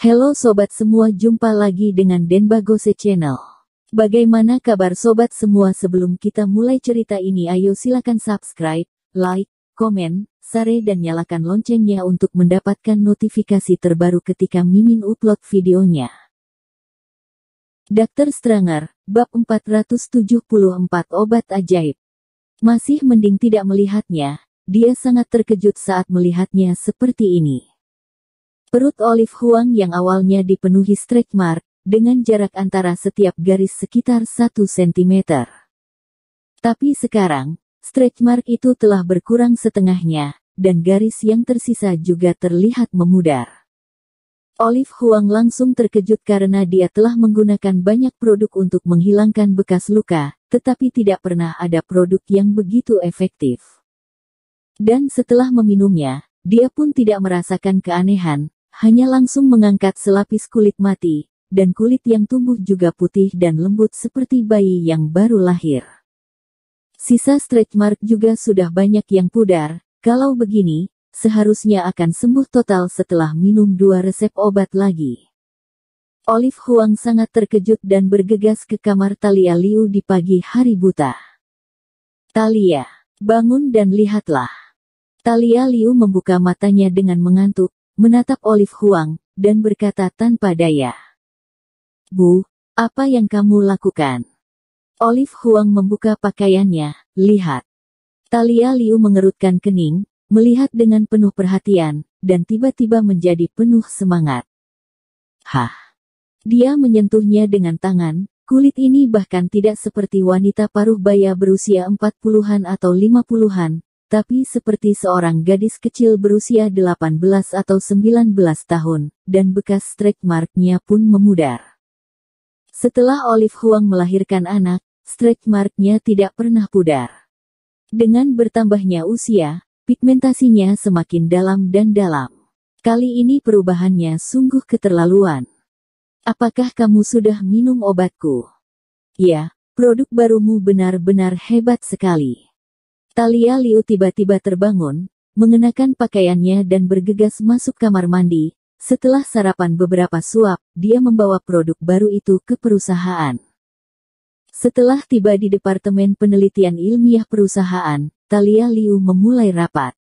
Halo sobat semua, jumpa lagi dengan Denbagose Channel. Bagaimana kabar sobat semua sebelum kita mulai cerita ini ayo silakan subscribe, like, komen, share dan nyalakan loncengnya untuk mendapatkan notifikasi terbaru ketika Mimin upload videonya. Dr. Stranger, Bab 474 Obat Ajaib Masih mending tidak melihatnya, dia sangat terkejut saat melihatnya seperti ini. Perut Olive Huang yang awalnya dipenuhi stretch mark, dengan jarak antara setiap garis sekitar 1 cm. Tapi sekarang, stretch mark itu telah berkurang setengahnya, dan garis yang tersisa juga terlihat memudar. Olive Huang langsung terkejut karena dia telah menggunakan banyak produk untuk menghilangkan bekas luka, tetapi tidak pernah ada produk yang begitu efektif. Dan setelah meminumnya, dia pun tidak merasakan keanehan, hanya langsung mengangkat selapis kulit mati, dan kulit yang tumbuh juga putih dan lembut seperti bayi yang baru lahir. Sisa stretch mark juga sudah banyak yang pudar, kalau begini, seharusnya akan sembuh total setelah minum dua resep obat lagi. Olive Huang sangat terkejut dan bergegas ke kamar Talia Liu di pagi hari buta. Talia, bangun dan lihatlah. Talia Liu membuka matanya dengan mengantuk, menatap Olive Huang, dan berkata tanpa daya. Bu, apa yang kamu lakukan? Olive Huang membuka pakaiannya, lihat. Talia Liu mengerutkan kening, melihat dengan penuh perhatian, dan tiba-tiba menjadi penuh semangat. Hah! Dia menyentuhnya dengan tangan, kulit ini bahkan tidak seperti wanita paruh baya berusia empat an atau lima puluhan. Tapi seperti seorang gadis kecil berusia 18 atau 19 tahun, dan bekas marknya pun memudar. Setelah Olive Huang melahirkan anak, marknya tidak pernah pudar. Dengan bertambahnya usia, pigmentasinya semakin dalam dan dalam. Kali ini perubahannya sungguh keterlaluan. Apakah kamu sudah minum obatku? Ya, produk barumu benar-benar hebat sekali. Talia Liu tiba-tiba terbangun, mengenakan pakaiannya dan bergegas masuk kamar mandi. Setelah sarapan beberapa suap, dia membawa produk baru itu ke perusahaan. Setelah tiba di Departemen Penelitian Ilmiah Perusahaan, Talia Liu memulai rapat.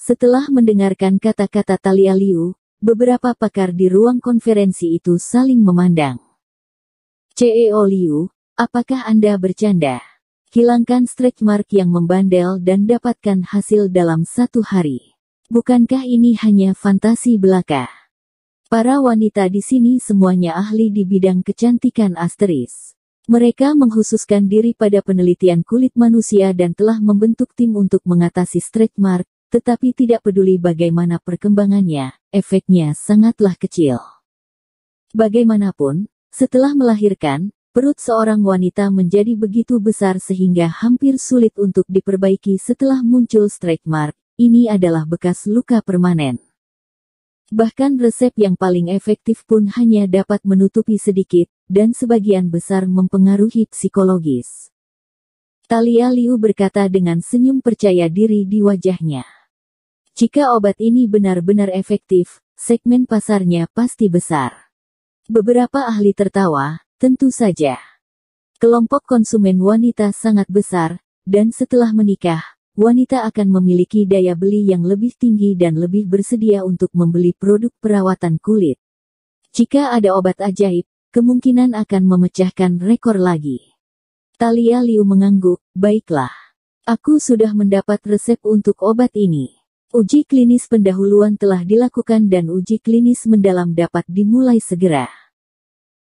Setelah mendengarkan kata-kata Talia Liu, beberapa pakar di ruang konferensi itu saling memandang. CEO Liu, apakah Anda bercanda? Hilangkan stretch mark yang membandel dan dapatkan hasil dalam satu hari. Bukankah ini hanya fantasi belaka? Para wanita di sini semuanya ahli di bidang kecantikan asteris. Mereka menghususkan diri pada penelitian kulit manusia dan telah membentuk tim untuk mengatasi stretch mark, tetapi tidak peduli bagaimana perkembangannya, efeknya sangatlah kecil. Bagaimanapun, setelah melahirkan, Perut seorang wanita menjadi begitu besar sehingga hampir sulit untuk diperbaiki setelah muncul strike mark. Ini adalah bekas luka permanen. Bahkan resep yang paling efektif pun hanya dapat menutupi sedikit, dan sebagian besar mempengaruhi psikologis. Talia Liu berkata dengan senyum percaya diri di wajahnya. Jika obat ini benar-benar efektif, segmen pasarnya pasti besar. Beberapa ahli tertawa, Tentu saja. Kelompok konsumen wanita sangat besar, dan setelah menikah, wanita akan memiliki daya beli yang lebih tinggi dan lebih bersedia untuk membeli produk perawatan kulit. Jika ada obat ajaib, kemungkinan akan memecahkan rekor lagi. Talia Liu mengangguk, baiklah. Aku sudah mendapat resep untuk obat ini. Uji klinis pendahuluan telah dilakukan dan uji klinis mendalam dapat dimulai segera.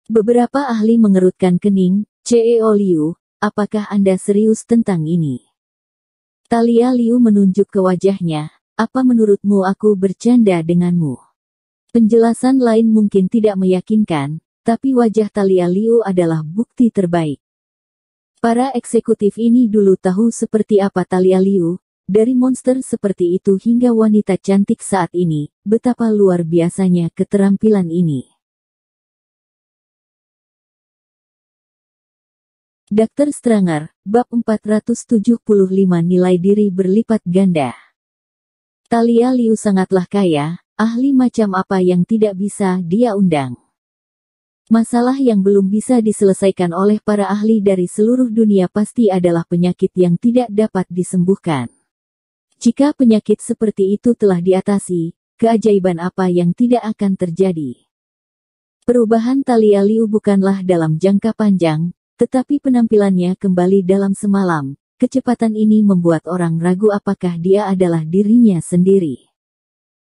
Beberapa ahli mengerutkan kening, CEO oh Liu, apakah Anda serius tentang ini? Talia Liu menunjuk ke wajahnya, apa menurutmu aku bercanda denganmu? Penjelasan lain mungkin tidak meyakinkan, tapi wajah Talia Liu adalah bukti terbaik. Para eksekutif ini dulu tahu seperti apa Talia Liu, dari monster seperti itu hingga wanita cantik saat ini, betapa luar biasanya keterampilan ini. Dr. Stranger, bab 475 nilai diri berlipat ganda. Talia Liu sangatlah kaya, ahli macam apa yang tidak bisa dia undang. Masalah yang belum bisa diselesaikan oleh para ahli dari seluruh dunia pasti adalah penyakit yang tidak dapat disembuhkan. Jika penyakit seperti itu telah diatasi, keajaiban apa yang tidak akan terjadi? Perubahan Talia Liu bukanlah dalam jangka panjang, tetapi penampilannya kembali dalam semalam, kecepatan ini membuat orang ragu apakah dia adalah dirinya sendiri.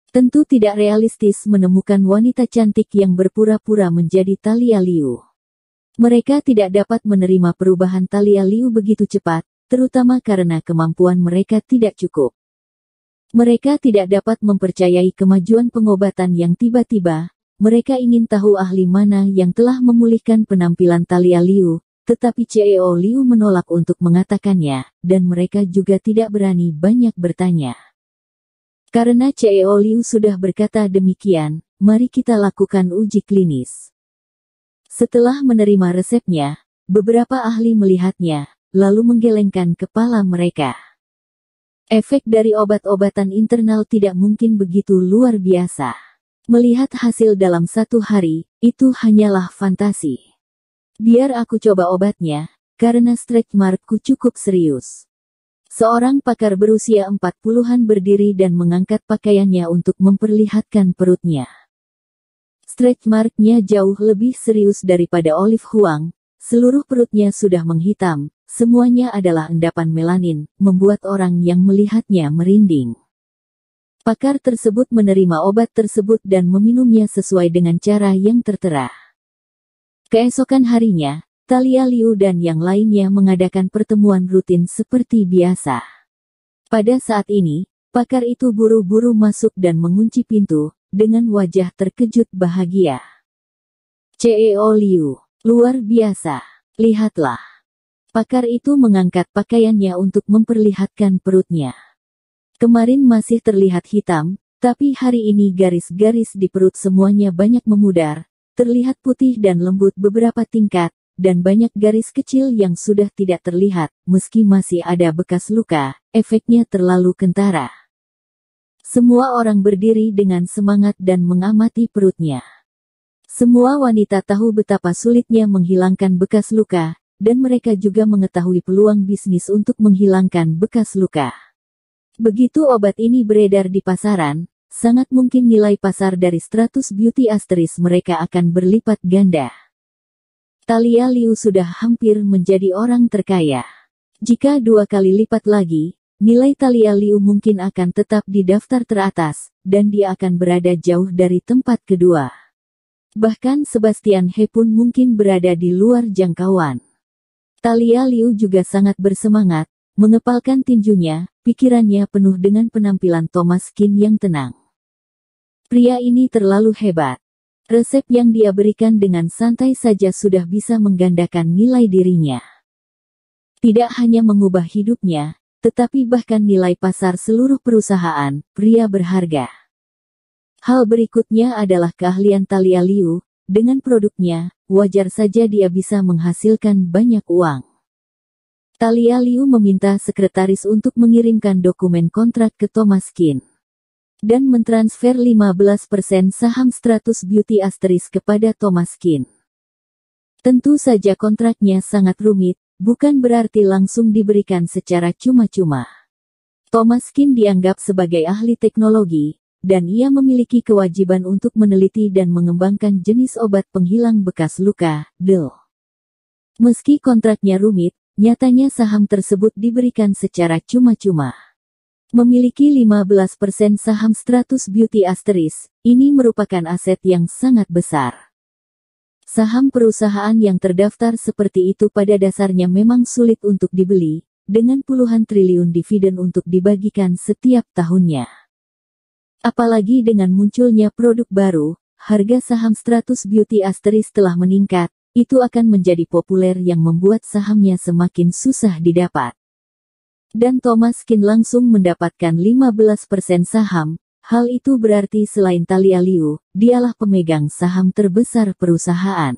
Tentu tidak realistis menemukan wanita cantik yang berpura-pura menjadi Talia Liu. Mereka tidak dapat menerima perubahan Talia Liu begitu cepat, terutama karena kemampuan mereka tidak cukup. Mereka tidak dapat mempercayai kemajuan pengobatan yang tiba-tiba, mereka ingin tahu ahli mana yang telah memulihkan penampilan Talia Liu, tetapi CEO Liu menolak untuk mengatakannya, dan mereka juga tidak berani banyak bertanya. Karena CEO Liu sudah berkata demikian, mari kita lakukan uji klinis. Setelah menerima resepnya, beberapa ahli melihatnya, lalu menggelengkan kepala mereka. Efek dari obat-obatan internal tidak mungkin begitu luar biasa. Melihat hasil dalam satu hari, itu hanyalah fantasi. Biar aku coba obatnya, karena stretch markku cukup serius. Seorang pakar berusia empat puluhan berdiri dan mengangkat pakaiannya untuk memperlihatkan perutnya. Stretch marknya jauh lebih serius daripada Olive Huang, seluruh perutnya sudah menghitam, semuanya adalah endapan melanin, membuat orang yang melihatnya merinding. Pakar tersebut menerima obat tersebut dan meminumnya sesuai dengan cara yang tertera. Keesokan harinya, Talia Liu dan yang lainnya mengadakan pertemuan rutin seperti biasa. Pada saat ini, pakar itu buru-buru masuk dan mengunci pintu, dengan wajah terkejut bahagia. CEO Liu, luar biasa, lihatlah. Pakar itu mengangkat pakaiannya untuk memperlihatkan perutnya. Kemarin masih terlihat hitam, tapi hari ini garis-garis di perut semuanya banyak memudar, terlihat putih dan lembut beberapa tingkat, dan banyak garis kecil yang sudah tidak terlihat, meski masih ada bekas luka, efeknya terlalu kentara. Semua orang berdiri dengan semangat dan mengamati perutnya. Semua wanita tahu betapa sulitnya menghilangkan bekas luka, dan mereka juga mengetahui peluang bisnis untuk menghilangkan bekas luka. Begitu obat ini beredar di pasaran, sangat mungkin nilai pasar dari Stratus Beauty Asteris mereka akan berlipat ganda. Talia Liu sudah hampir menjadi orang terkaya. Jika dua kali lipat lagi, nilai Talia Liu mungkin akan tetap di daftar teratas, dan dia akan berada jauh dari tempat kedua. Bahkan Sebastian He pun mungkin berada di luar jangkauan. Talia Liu juga sangat bersemangat, mengepalkan tinjunya, pikirannya penuh dengan penampilan Thomas Kim yang tenang. Pria ini terlalu hebat. Resep yang dia berikan dengan santai saja sudah bisa menggandakan nilai dirinya. Tidak hanya mengubah hidupnya, tetapi bahkan nilai pasar seluruh perusahaan, pria berharga. Hal berikutnya adalah keahlian Talia Liu, dengan produknya, wajar saja dia bisa menghasilkan banyak uang. Talia Liu meminta sekretaris untuk mengirimkan dokumen kontrak ke Thomas Kin dan mentransfer 15% saham Stratus Beauty Asteris kepada Thomas Kin. Tentu saja kontraknya sangat rumit, bukan berarti langsung diberikan secara cuma-cuma. Thomas Kin dianggap sebagai ahli teknologi, dan ia memiliki kewajiban untuk meneliti dan mengembangkan jenis obat penghilang bekas luka, DEL. Meski kontraknya rumit, nyatanya saham tersebut diberikan secara cuma-cuma. Memiliki 15% saham Stratus Beauty Asteris, ini merupakan aset yang sangat besar. Saham perusahaan yang terdaftar seperti itu pada dasarnya memang sulit untuk dibeli, dengan puluhan triliun dividen untuk dibagikan setiap tahunnya. Apalagi dengan munculnya produk baru, harga saham Stratus Beauty Asteris telah meningkat, itu akan menjadi populer yang membuat sahamnya semakin susah didapat dan Thomas Kin langsung mendapatkan 15% saham. Hal itu berarti selain Talia Liu, dialah pemegang saham terbesar perusahaan.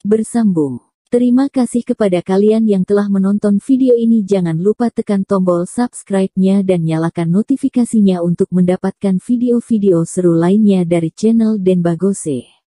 Bersambung. Terima kasih kepada kalian yang telah menonton video ini. Jangan lupa tekan tombol subscribe-nya dan nyalakan notifikasinya untuk mendapatkan video-video seru lainnya dari channel Denbagose.